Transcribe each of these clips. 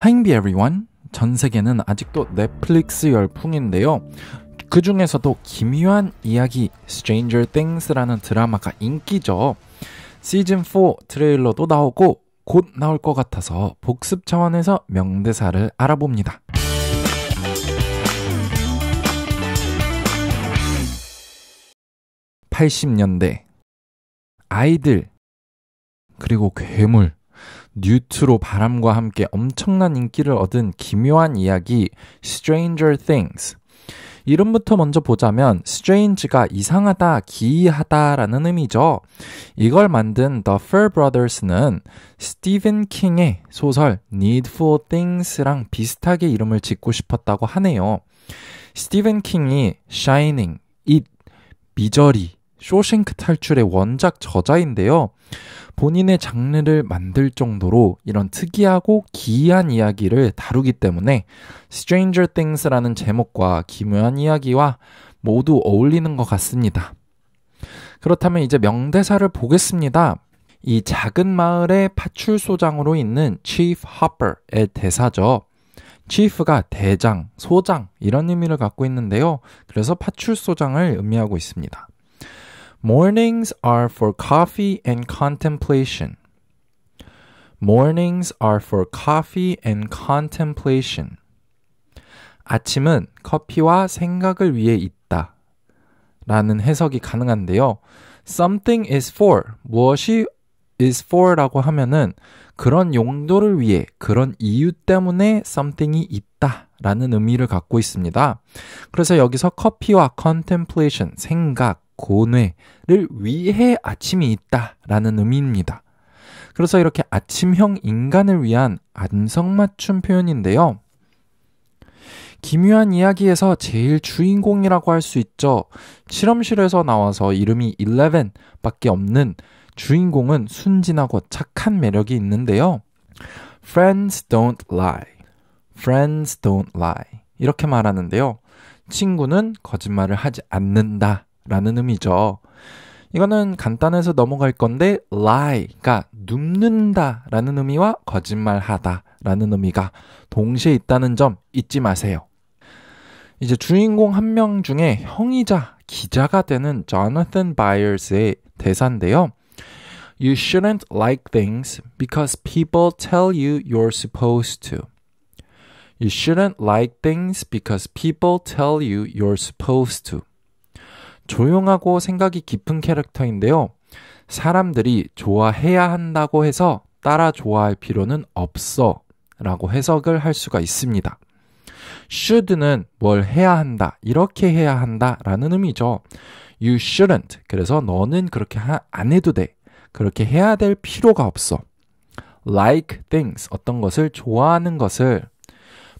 하잉비 에리원 브전 세계는 아직도 넷플릭스 열풍인데요. 그 중에서도 기묘한 이야기 Stranger Things라는 드라마가 인기죠. 시즌 4 트레일러도 나오고 곧 나올 것 같아서 복습 차원에서 명대사를 알아봅니다. (80년대) 아이들 그리고 괴물 뉴트로 바람과 함께 엄청난 인기를 얻은 기묘한 이야기 Stranger Things. 이름부터 먼저 보자면 strange가 이상하다, 기이하다라는 의미죠. 이걸 만든 The f i r Brothers는 스티븐 킹의 소설 Needful Things랑 비슷하게 이름을 짓고 싶었다고 하네요. 스티븐 킹이 Shining, It, 미저리 쇼싱크 탈출의 원작 저자인데요. 본인의 장르를 만들 정도로 이런 특이하고 기이한 이야기를 다루기 때문에 Stranger Things라는 제목과 기묘한 이야기와 모두 어울리는 것 같습니다. 그렇다면 이제 명대사를 보겠습니다. 이 작은 마을의 파출소장으로 있는 Chief Hopper의 대사죠. Chief가 대장, 소장 이런 의미를 갖고 있는데요. 그래서 파출소장을 의미하고 있습니다. Mornings are for coffee and contemplation. Mornings are for coffee and contemplation. 아침은 커피와 생각을 위해 있다. 라는 해석이 가능한데요. something is for, 무엇이 is for 라고 하면은 그런 용도를 위해, 그런 이유 때문에 something이 있다 라는 의미를 갖고 있습니다. 그래서 여기서 커피와 contemplation, 생각, 고뇌를 위해 아침이 있다라는 의미입니다. 그래서 이렇게 아침형 인간을 위한 안성맞춤 표현인데요. 기묘한 이야기에서 제일 주인공이라고 할 수 있죠. 실험실에서 나와서 이름이 11밖에 없는 주인공은 순진하고 착한 매력이 있는데요. Friends don't lie. Friends don't lie. 이렇게 말하는데요. 친구는 거짓말을 하지 않는다. 라는 의미죠. 이거는 간단해서 넘어갈 건데 lie가 눕는다 라는 의미와 거짓말하다 라는 의미가 동시에 있다는 점 잊지 마세요. 이제 주인공 한 명 중에 형이자 기자가 되는 Jonathan Byers의 대사인데요. You shouldn't like things because people tell you you're supposed to. You shouldn't like things because people tell you you're supposed to. 조용하고 생각이 깊은 캐릭터인데요. 사람들이 좋아해야 한다고 해서 따라 좋아할 필요는 없어 라고 해석을 할 수가 있습니다. should는 뭘 해야 한다, 이렇게 해야 한다 라는 의미죠. You shouldn't. 그래서 너는 그렇게 하, 안 해도 돼. 그렇게 해야 될 필요가 없어. like things. 어떤 것을 좋아하는 것을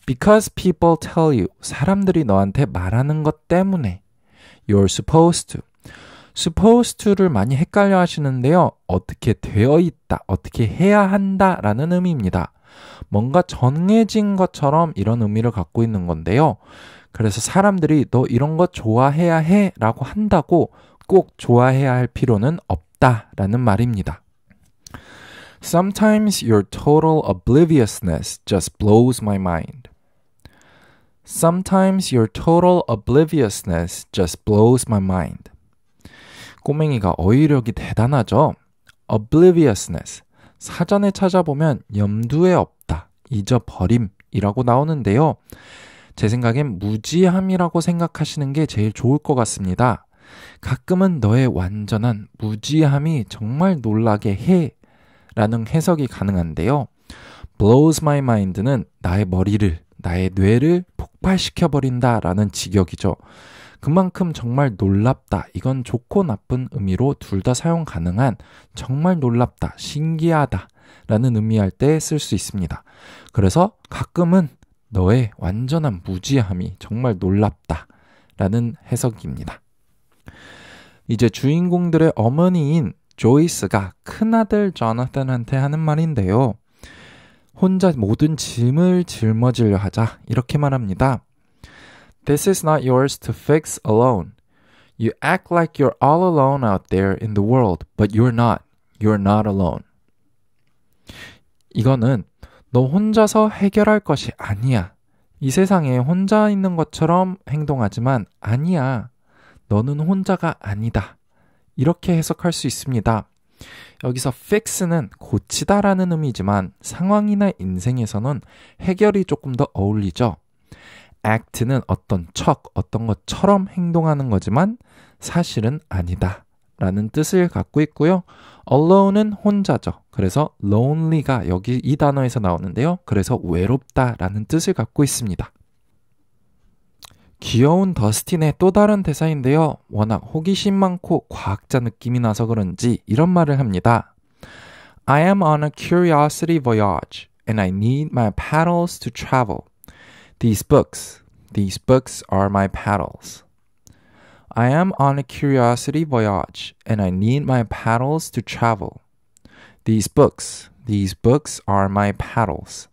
because people tell you. 사람들이 너한테 말하는 것 때문에 You're supposed to. supposed to를 많이 헷갈려 하시는데요. 어떻게 되어 있다, 어떻게 해야 한다 라는 의미입니다. 뭔가 정해진 것처럼 이런 의미를 갖고 있는 건데요. 그래서 사람들이 너 이런 거 좋아해야 해 라고 한다고 꼭 좋아해야 할 필요는 없다 라는 말입니다. Sometimes your total obliviousness just blows my mind. Sometimes your total obliviousness just blows my mind. 꼬맹이가 어휘력이 대단하죠? obliviousness. 사전에 찾아보면 염두에 없다, 잊어버림이라고 나오는데요. 제 생각엔 무지함이라고 생각하시는 게 제일 좋을 것 같습니다. 가끔은 너의 완전한 무지함이 정말 놀라게 해. 라는 해석이 가능한데요. blows my mind는 나의 머리를 나의 뇌를 폭발시켜버린다라는 직역이죠. 그만큼 정말 놀랍다. 이건 좋고 나쁜 의미로 둘 다 사용 가능한 정말 놀랍다, 신기하다 라는 의미할 때 쓸 수 있습니다. 그래서 가끔은 너의 완전한 무지함이 정말 놀랍다 라는 해석입니다. 이제 주인공들의 어머니인 조이스가 큰아들 저나탄한테 하는 말인데요. 혼자 모든 짐을 짊어지려 하자. 이렇게만 합니다. This is not yours to fix alone. You act like you're all alone out there in the world, but you're not. You're not alone. 이거는 너 혼자서 해결할 것이 아니야. 이 세상에 혼자 있는 것처럼 행동하지만 아니야. 너는 혼자가 아니다. 이렇게 해석할 수 있습니다. 여기서 fix는 고치다라는 의미지만 상황이나 인생에서는 해결이 조금 더 어울리죠. act는 어떤 척, 어떤 것처럼 행동하는 거지만 사실은 아니다. 라는 뜻을 갖고 있고요. alone은 혼자죠. 그래서 lonely가 여기 이 단어에서 나오는데요. 그래서 외롭다라는 뜻을 갖고 있습니다. 귀여운 더스틴의 또 다른 대사인데요. 워낙 호기심 많고 과학자 느낌이 나서 그런지 이런 말을 합니다. I am on a curiosity voyage and I need my paddles to travel. These books, these books are my paddles. I am on a curiosity voyage and I need my paddles to travel. These books, these books are my paddles.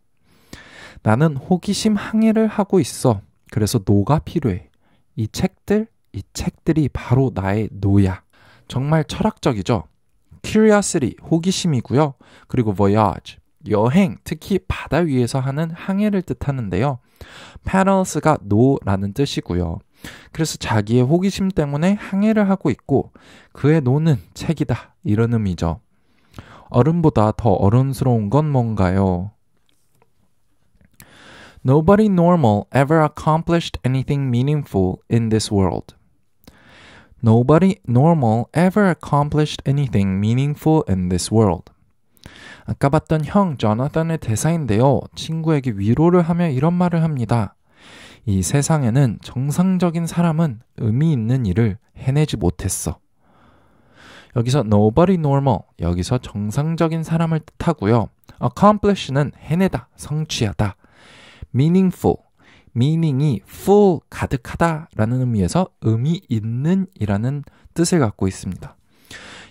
나는 호기심 항해를 하고 있어. 그래서 노가 필요해. 이 책들, 이 책들이 바로 나의 노야. 정말 철학적이죠. curiosity, 호기심이고요. 그리고 voyage, 여행, 특히 바다 위에서 하는 항해를 뜻하는데요. paddles가 노라는 뜻이고요. 그래서 자기의 호기심 때문에 항해를 하고 있고 그의 노는 책이다 이런 의미죠. 어른보다 더 어른스러운 건 뭔가요? Nobody normal ever accomplished anything meaningful in this world. Nobody normal ever accomplished anything meaningful in this world. 아까 봤던 형 저나단의 대사인데요. 친구에게 위로를 하며 이런 말을 합니다. 이 세상에는 정상적인 사람은 의미 있는 일을 해내지 못했어. 여기서 nobody normal, 여기서 정상적인 사람을 뜻하고요. accomplish는 해내다, 성취하다. meaningful, meaning이 full 가득하다라는 의미에서 의미 있는이라는 뜻을 갖고 있습니다.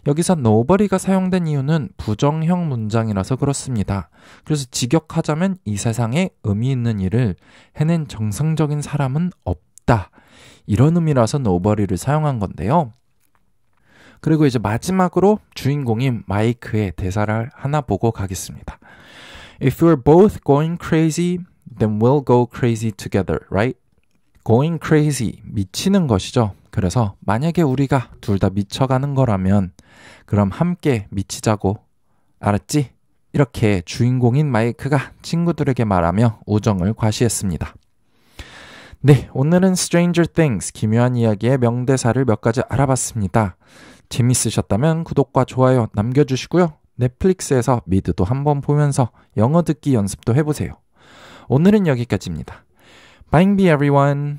여기서 nobody가 사용된 이유는 부정형 문장이라서 그렇습니다. 그래서 직역하자면 이 세상에 의미 있는 일을 해낸 정상적인 사람은 없다. 이런 의미라서 nobody를 사용한 건데요. 그리고 이제 마지막으로 주인공인 마이크의 대사를 하나 보고 가겠습니다. If y o r e both going crazy, then we'll go crazy together, right? going crazy, 미치는 것이죠. 그래서 만약에 우리가 둘 다 미쳐가는 거라면 그럼 함께 미치자고. 알았지? 이렇게 주인공인 마이크가 친구들에게 말하며 우정을 과시했습니다. 네, 오늘은 Stranger Things 기묘한 이야기의 명대사를 몇 가지 알아봤습니다. 재밌으셨다면 구독과 좋아요 남겨주시고요. 넷플릭스에서 미드도 한번 보면서 영어 듣기 연습도 해보세요. 오늘은 여기까지입니다. Bye, everyone.